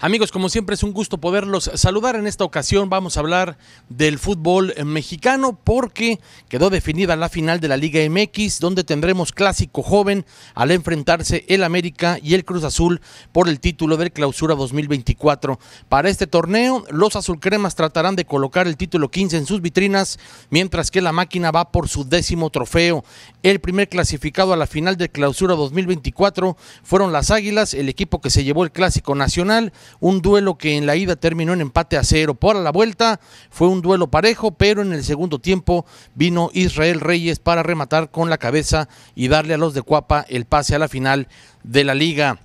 Amigos, como siempre es un gusto poderlos saludar. En esta ocasión vamos a hablar del fútbol mexicano porque quedó definida la final de la Liga MX, donde tendremos clásico joven al enfrentarse el América y el Cruz Azul por el título del Clausura 2024. Para este torneo, los azulcremas tratarán de colocar el título 15 en sus vitrinas, mientras que la máquina va por su décimo trofeo. El primer clasificado a la final de Clausura 2024 fueron las Águilas, el equipo que se llevó el clásico nacional un duelo que en la ida terminó en empate a cero. Por la vuelta fue un duelo parejo, pero en el segundo tiempo vino Israel Reyes para rematar con la cabeza y darle a los de Cuapa el pase a la final de la liga.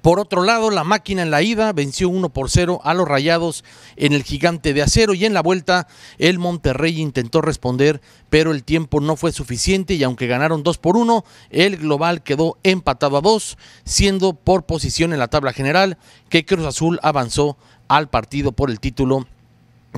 Por otro lado, la máquina en la ida venció 1 por 0 a los Rayados en el Gigante de Acero y en la vuelta el Monterrey intentó responder, pero el tiempo no fue suficiente y aunque ganaron 2 por 1, el global quedó empatado a 2, siendo por posición en la tabla general que Cruz Azul avanzó al partido por el título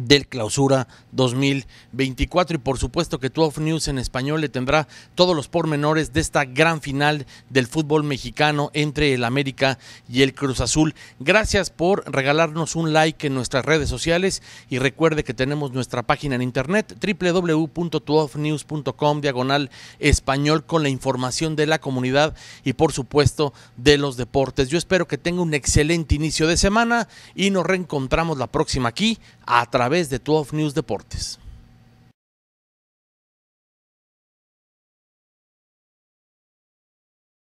del clausura 2024 y por supuesto que 12 News en español le tendrá todos los pormenores de esta gran final del fútbol mexicano entre el América y el Cruz Azul. Gracias por regalarnos un like en nuestras redes sociales y recuerde que tenemos nuestra página en internet www.tuofnews.com diagonal español con la información de la comunidad y por supuesto de los deportes. Yo espero que tenga un excelente inicio de semana y nos reencontramos la próxima aquí a través través de 12 News Deportes.